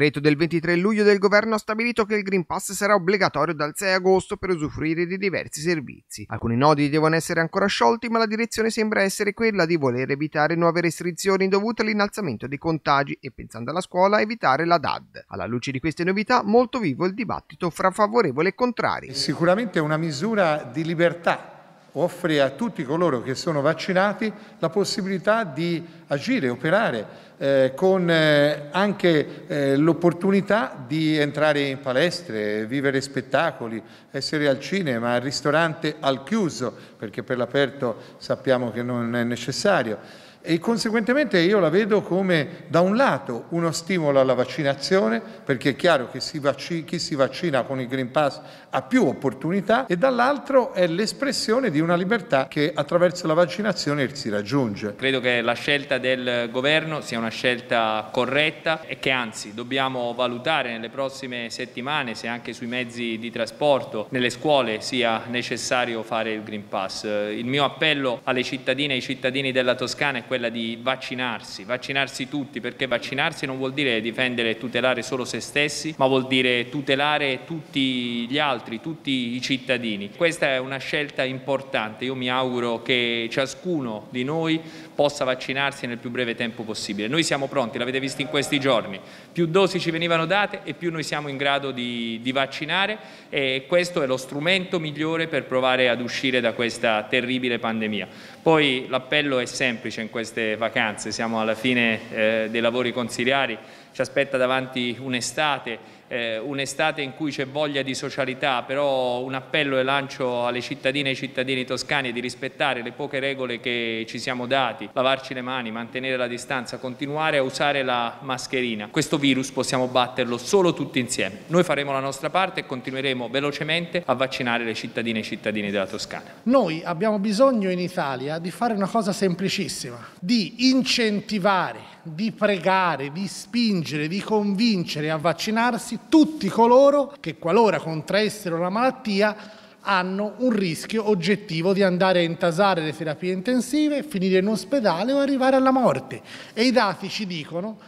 decreto del 23 luglio del governo ha stabilito che il Green Pass sarà obbligatorio dal 6 agosto per usufruire di diversi servizi. Alcuni nodi devono essere ancora sciolti, ma la direzione sembra essere quella di voler evitare nuove restrizioni dovute all'innalzamento dei contagi e, pensando alla scuola, evitare la DAD. Alla luce di queste novità, molto vivo il dibattito fra favorevole e contrari. Sicuramente è una misura di libertà offre a tutti coloro che sono vaccinati la possibilità di agire, operare, eh, con eh, anche eh, l'opportunità di entrare in palestre, vivere spettacoli, essere al cinema, al ristorante, al chiuso, perché per l'aperto sappiamo che non è necessario e conseguentemente io la vedo come da un lato uno stimolo alla vaccinazione perché è chiaro che si vacci, chi si vaccina con il Green Pass ha più opportunità e dall'altro è l'espressione di una libertà che attraverso la vaccinazione si raggiunge. Credo che la scelta del governo sia una scelta corretta e che anzi dobbiamo valutare nelle prossime settimane se anche sui mezzi di trasporto, nelle scuole sia necessario fare il Green Pass. Il mio appello alle cittadine e ai cittadini della Toscana è quella di vaccinarsi, vaccinarsi tutti, perché vaccinarsi non vuol dire difendere e tutelare solo se stessi, ma vuol dire tutelare tutti gli altri, tutti i cittadini. Questa è una scelta importante, io mi auguro che ciascuno di noi possa vaccinarsi nel più breve tempo possibile. Noi siamo pronti, l'avete visto in questi giorni, più dosi ci venivano date e più noi siamo in grado di, di vaccinare e questo è lo strumento migliore per provare ad uscire da questa terribile pandemia. Poi l'appello è semplice in queste vacanze, siamo alla fine eh, dei lavori consiliari, ci aspetta davanti un'estate eh, un'estate in cui c'è voglia di socialità, però un appello e lancio alle cittadine e ai cittadini toscani di rispettare le poche regole che ci siamo dati, lavarci le mani, mantenere la distanza, continuare a usare la mascherina. Questo virus possiamo batterlo solo tutti insieme. Noi faremo la nostra parte e continueremo velocemente a vaccinare le cittadine e i cittadini della Toscana. Noi abbiamo bisogno in Italia di fare una cosa semplicissima, di incentivare di pregare, di spingere, di convincere a vaccinarsi tutti coloro che qualora contraessero la malattia hanno un rischio oggettivo di andare a intasare le terapie intensive, finire in ospedale o arrivare alla morte. E i dati ci dicono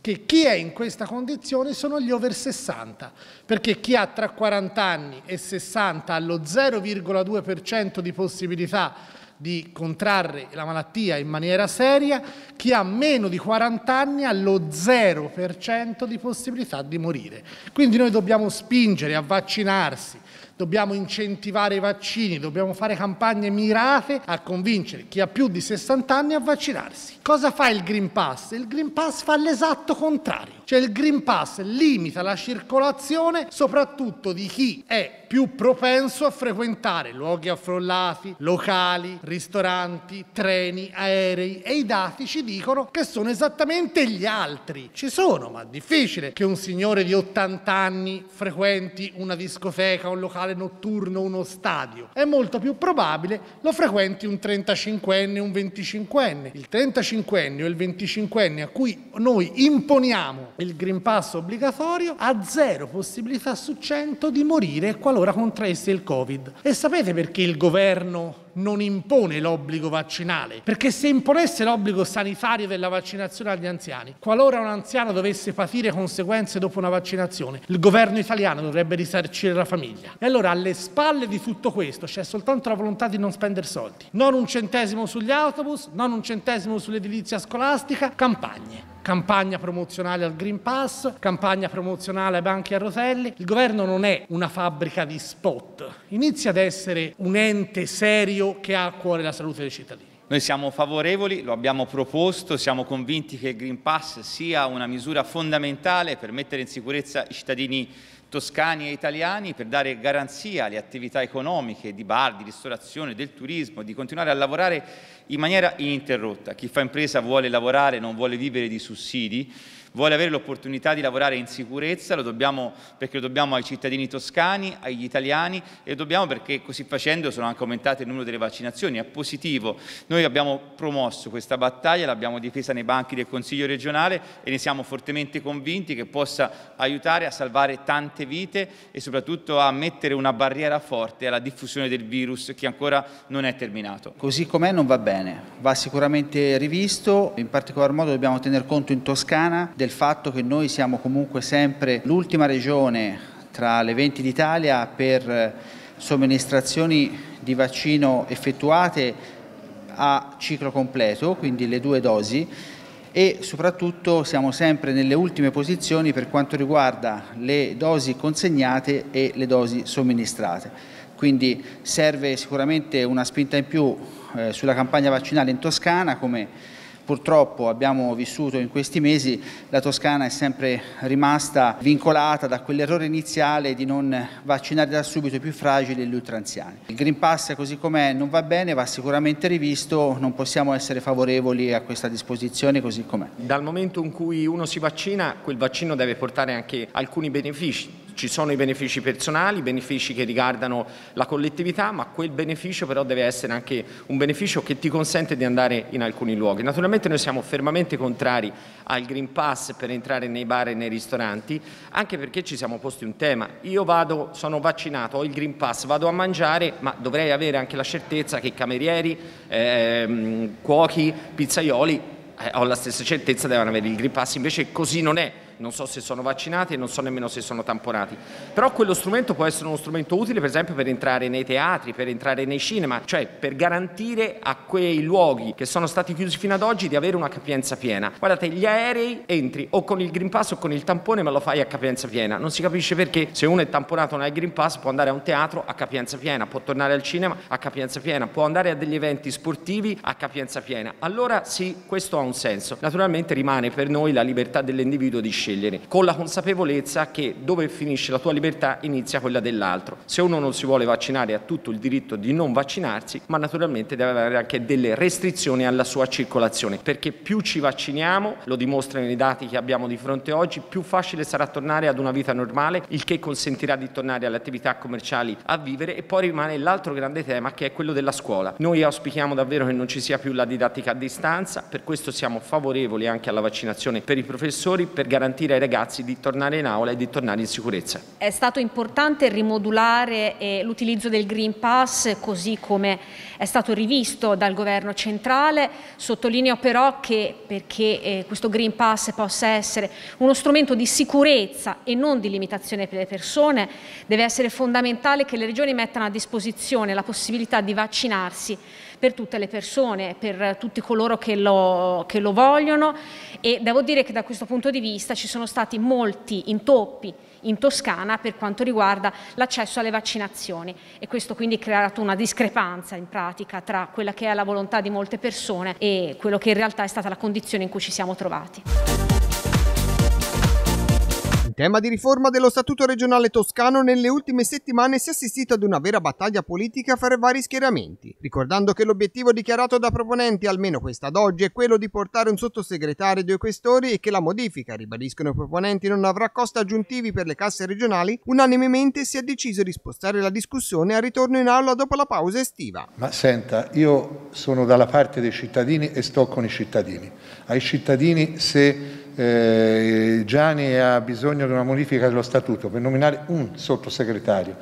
che chi è in questa condizione sono gli over 60, perché chi ha tra 40 anni e 60 ha lo 0,2% di possibilità di contrarre la malattia in maniera seria, chi ha meno di 40 anni ha lo 0% di possibilità di morire. Quindi noi dobbiamo spingere a vaccinarsi, dobbiamo incentivare i vaccini, dobbiamo fare campagne mirate a convincere chi ha più di 60 anni a vaccinarsi. Cosa fa il Green Pass? Il Green Pass fa l'esatto contrario, cioè il Green Pass limita la circolazione soprattutto di chi è più propenso a frequentare luoghi affrollati, locali, ristoranti, treni, aerei e i dati ci dicono che sono esattamente gli altri. Ci sono, ma è difficile che un signore di 80 anni frequenti una discoteca, un locale locale notturno, uno stadio. È molto più probabile lo frequenti un 35enne, un 25enne. Il 35enne o il 25enne a cui noi imponiamo il Green Pass obbligatorio ha zero possibilità su 100 di morire qualora contraesse il Covid. E sapete perché il governo non impone l'obbligo vaccinale, perché se imponesse l'obbligo sanitario della vaccinazione agli anziani, qualora un anziano dovesse patire conseguenze dopo una vaccinazione, il governo italiano dovrebbe risarcire la famiglia. E allora alle spalle di tutto questo c'è soltanto la volontà di non spendere soldi, non un centesimo sugli autobus, non un centesimo sull'edilizia scolastica, campagne campagna promozionale al Green Pass, campagna promozionale ai banchi a Roselli. Il governo non è una fabbrica di spot, inizia ad essere un ente serio che ha a cuore la salute dei cittadini. Noi siamo favorevoli, lo abbiamo proposto, siamo convinti che il Green Pass sia una misura fondamentale per mettere in sicurezza i cittadini toscani e italiani per dare garanzia alle attività economiche di bar, di ristorazione, del turismo, di continuare a lavorare in maniera ininterrotta. Chi fa impresa vuole lavorare, non vuole vivere di sussidi vuole avere l'opportunità di lavorare in sicurezza, lo dobbiamo perché lo dobbiamo ai cittadini toscani, agli italiani e lo dobbiamo perché così facendo sono anche aumentate il numero delle vaccinazioni, è positivo. Noi abbiamo promosso questa battaglia, l'abbiamo difesa nei banchi del Consiglio regionale e ne siamo fortemente convinti che possa aiutare a salvare tante vite e soprattutto a mettere una barriera forte alla diffusione del virus che ancora non è terminato. Così com'è non va bene, va sicuramente rivisto, in particolar modo dobbiamo tener conto in Toscana del fatto che noi siamo comunque sempre l'ultima regione tra le 20 d'Italia per eh, somministrazioni di vaccino effettuate a ciclo completo, quindi le due dosi, e soprattutto siamo sempre nelle ultime posizioni per quanto riguarda le dosi consegnate e le dosi somministrate. Quindi serve sicuramente una spinta in più eh, sulla campagna vaccinale in Toscana, come purtroppo abbiamo vissuto in questi mesi, la Toscana è sempre rimasta vincolata da quell'errore iniziale di non vaccinare da subito i più fragili e gli ultranziani. Il Green Pass così com'è non va bene, va sicuramente rivisto, non possiamo essere favorevoli a questa disposizione così com'è. Dal momento in cui uno si vaccina, quel vaccino deve portare anche alcuni benefici ci sono i benefici personali, i benefici che riguardano la collettività, ma quel beneficio però deve essere anche un beneficio che ti consente di andare in alcuni luoghi. Naturalmente noi siamo fermamente contrari al Green Pass per entrare nei bar e nei ristoranti, anche perché ci siamo posti un tema. Io vado, sono vaccinato, ho il Green Pass, vado a mangiare, ma dovrei avere anche la certezza che camerieri, ehm, cuochi, pizzaioli, eh, ho la stessa certezza devono avere il Green Pass, invece così non è non so se sono vaccinati e non so nemmeno se sono tamponati, però quello strumento può essere uno strumento utile per esempio per entrare nei teatri, per entrare nei cinema, cioè per garantire a quei luoghi che sono stati chiusi fino ad oggi di avere una capienza piena. Guardate, gli aerei entri o con il Green Pass o con il tampone ma lo fai a capienza piena, non si capisce perché se uno è tamponato non ha il Green Pass può andare a un teatro a capienza piena, può tornare al cinema a capienza piena, può andare a degli eventi sportivi a capienza piena. Allora sì, questo ha un senso. Naturalmente rimane per noi la libertà dell'individuo di scegliere scegliere, con la consapevolezza che dove finisce la tua libertà inizia quella dell'altro. Se uno non si vuole vaccinare ha tutto il diritto di non vaccinarsi, ma naturalmente deve avere anche delle restrizioni alla sua circolazione, perché più ci vacciniamo, lo dimostrano i dati che abbiamo di fronte oggi, più facile sarà tornare ad una vita normale, il che consentirà di tornare alle attività commerciali a vivere e poi rimane l'altro grande tema che è quello della scuola. Noi auspichiamo davvero che non ci sia più la didattica a distanza, per questo siamo favorevoli anche alla vaccinazione per i professori per garantire garantire ai ragazzi di tornare in aula e di tornare in sicurezza. È stato importante rimodulare eh, l'utilizzo del Green Pass così come è stato rivisto dal governo centrale. Sottolineo però che perché eh, questo Green Pass possa essere uno strumento di sicurezza e non di limitazione per le persone, deve essere fondamentale che le regioni mettano a disposizione la possibilità di vaccinarsi per tutte le persone, per tutti coloro che lo, che lo vogliono e devo dire che da questo punto di vista ci sono stati molti intoppi in Toscana per quanto riguarda l'accesso alle vaccinazioni e questo quindi ha creato una discrepanza in pratica tra quella che è la volontà di molte persone e quello che in realtà è stata la condizione in cui ci siamo trovati tema di riforma dello Statuto regionale toscano, nelle ultime settimane si è assistito ad una vera battaglia politica fra vari schieramenti, ricordando che l'obiettivo dichiarato da proponenti, almeno questa ad oggi, è quello di portare un sottosegretario e due questori e che la modifica, ribadiscono i proponenti, non avrà costi aggiuntivi per le casse regionali, unanimemente si è deciso di spostare la discussione al ritorno in aula dopo la pausa estiva. Ma senta, io sono dalla parte dei cittadini e sto con i cittadini. Ai cittadini se eh, Gianni ha bisogno di una modifica dello statuto per nominare un sottosegretario.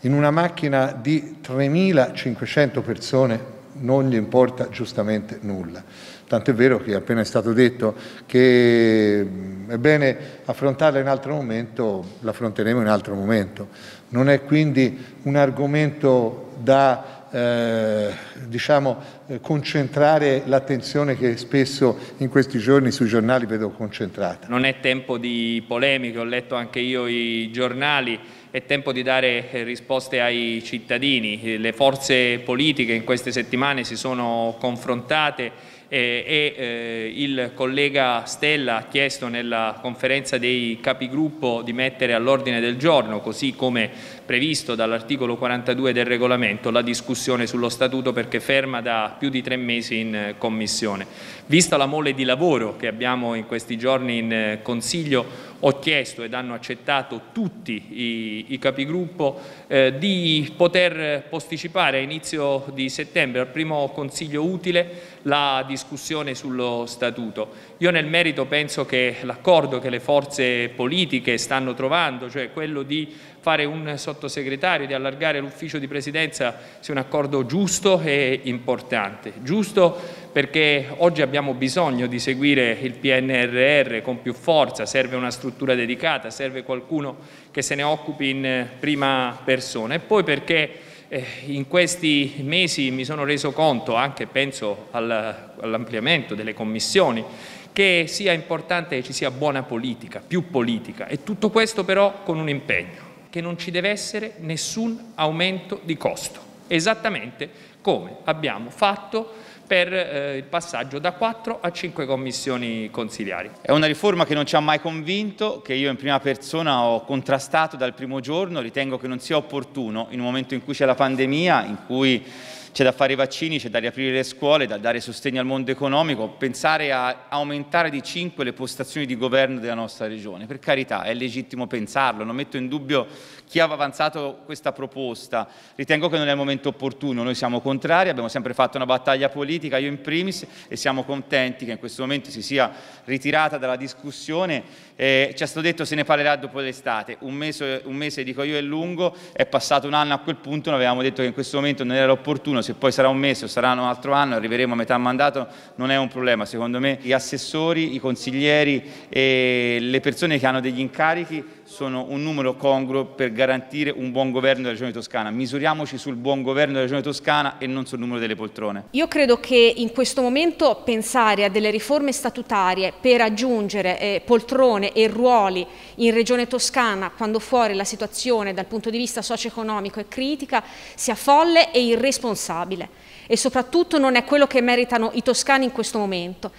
In una macchina di 3.500 persone non gli importa giustamente nulla. Tant'è vero che appena è stato detto che mm, è bene affrontarla in altro momento, l'affronteremo in altro momento. Non è quindi un argomento da eh, diciamo, eh, concentrare l'attenzione che spesso in questi giorni sui giornali vedo concentrata. Non è tempo di polemiche, ho letto anche io i giornali, è tempo di dare eh, risposte ai cittadini. Eh, le forze politiche in queste settimane si sono confrontate e, e eh, il collega Stella ha chiesto nella conferenza dei capigruppo di mettere all'ordine del giorno, così come previsto dall'articolo 42 del regolamento la discussione sullo statuto perché ferma da più di tre mesi in eh, commissione. Vista la mole di lavoro che abbiamo in questi giorni in eh, Consiglio, ho chiesto ed hanno accettato tutti i, i capigruppo eh, di poter posticipare a inizio di settembre al primo consiglio utile la discussione sullo statuto. Io nel merito penso che l'accordo che le forze politiche stanno trovando, cioè quello di fare un sottosegretario, di allargare l'ufficio di presidenza sia un accordo giusto e importante. Giusto perché oggi abbiamo bisogno di seguire il PNRR con più forza, serve una struttura dedicata, serve qualcuno che se ne occupi in prima persona e poi perché eh, in questi mesi mi sono reso conto, anche penso all'ampliamento delle commissioni, che sia importante che ci sia buona politica, più politica e tutto questo però con un impegno che non ci deve essere nessun aumento di costo, esattamente come abbiamo fatto per eh, il passaggio da 4 a 5 commissioni consigliari. È una riforma che non ci ha mai convinto, che io in prima persona ho contrastato dal primo giorno, ritengo che non sia opportuno in un momento in cui c'è la pandemia, in cui c'è da fare i vaccini, c'è da riaprire le scuole, da dare sostegno al mondo economico, pensare a aumentare di 5 le postazioni di governo della nostra regione. Per carità, è legittimo pensarlo, non metto in dubbio chi aveva avanzato questa proposta. Ritengo che non è il momento opportuno, noi siamo contrari, abbiamo sempre fatto una battaglia politica, io in primis, e siamo contenti che in questo momento si sia ritirata dalla discussione. Eh, ci è stato detto se ne parlerà dopo l'estate, un mese, un mese dico io è lungo, è passato un anno a quel punto, noi avevamo detto che in questo momento non era opportuno uno, se poi sarà un mese o sarà un altro anno, arriveremo a metà mandato, non è un problema. Secondo me gli assessori, i consiglieri e le persone che hanno degli incarichi sono un numero congruo per garantire un buon governo della Regione Toscana. Misuriamoci sul buon governo della Regione Toscana e non sul numero delle poltrone. Io credo che in questo momento pensare a delle riforme statutarie per aggiungere eh, poltrone e ruoli in Regione Toscana quando fuori la situazione dal punto di vista socio-economico è critica sia folle e irresponsabile e soprattutto non è quello che meritano i toscani in questo momento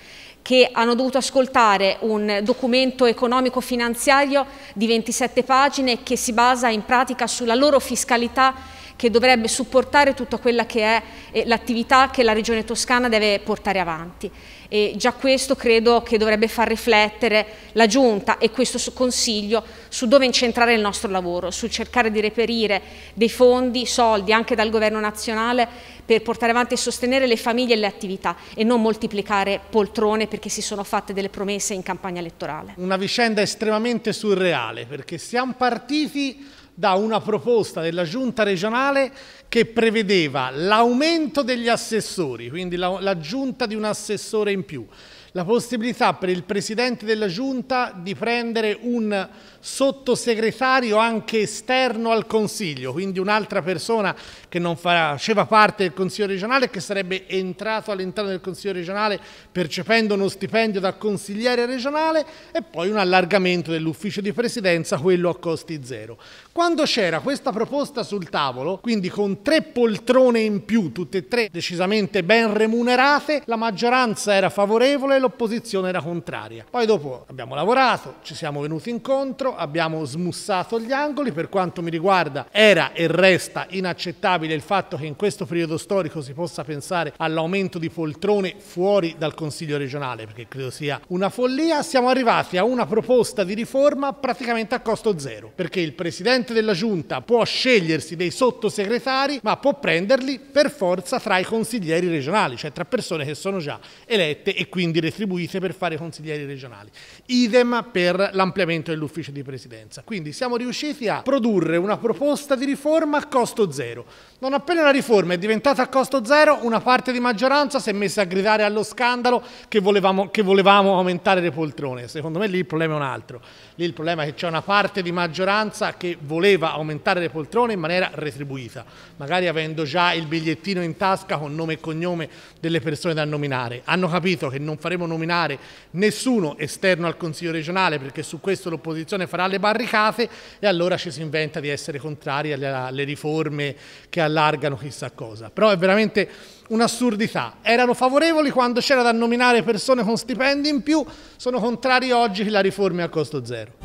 che hanno dovuto ascoltare un documento economico-finanziario di 27 pagine che si basa in pratica sulla loro fiscalità che dovrebbe supportare tutta quella che è eh, l'attività che la Regione Toscana deve portare avanti e già questo credo che dovrebbe far riflettere la Giunta e questo consiglio su dove incentrare il nostro lavoro, su cercare di reperire dei fondi, soldi anche dal governo nazionale per portare avanti e sostenere le famiglie e le attività e non moltiplicare poltrone perché si sono fatte delle promesse in campagna elettorale. Una vicenda estremamente surreale perché siamo partiti da una proposta della giunta regionale che prevedeva l'aumento degli assessori, quindi l'aggiunta di un assessore in più, la possibilità per il Presidente della Giunta di prendere un sottosegretario anche esterno al Consiglio, quindi un'altra persona che non faceva parte del Consiglio regionale e che sarebbe entrato all'interno del Consiglio regionale percependo uno stipendio da consigliere regionale e poi un allargamento dell'ufficio di presidenza, quello a costi zero. Quando c'era questa proposta sul tavolo, quindi con tre poltrone in più, tutte e tre decisamente ben remunerate, la maggioranza era favorevole, l'opposizione era contraria. Poi dopo abbiamo lavorato, ci siamo venuti incontro, abbiamo smussato gli angoli, per quanto mi riguarda era e resta inaccettabile il fatto che in questo periodo storico si possa pensare all'aumento di poltrone fuori dal Consiglio regionale, perché credo sia una follia, siamo arrivati a una proposta di riforma praticamente a costo zero, perché il Presidente della Giunta può scegliersi dei sottosegretari, ma può prenderli per forza tra i consiglieri regionali, cioè tra persone che sono già elette e quindi retribuite per fare consiglieri regionali. Idem per l'ampliamento dell'ufficio di presidenza. Quindi siamo riusciti a produrre una proposta di riforma a costo zero. Non appena la riforma è diventata a costo zero, una parte di maggioranza si è messa a gridare allo scandalo che volevamo, che volevamo aumentare le poltrone. Secondo me lì il problema è un altro. Lì il problema è che c'è una parte di maggioranza che voleva aumentare le poltrone in maniera retribuita, magari avendo già il bigliettino in tasca con nome e cognome delle persone da nominare. Hanno capito che non faremo potremo nominare nessuno esterno al Consiglio regionale perché su questo l'opposizione farà le barricate e allora ci si inventa di essere contrari alle, alle riforme che allargano chissà cosa. Però è veramente un'assurdità. Erano favorevoli quando c'era da nominare persone con stipendi in più, sono contrari oggi che la riforma è a costo zero.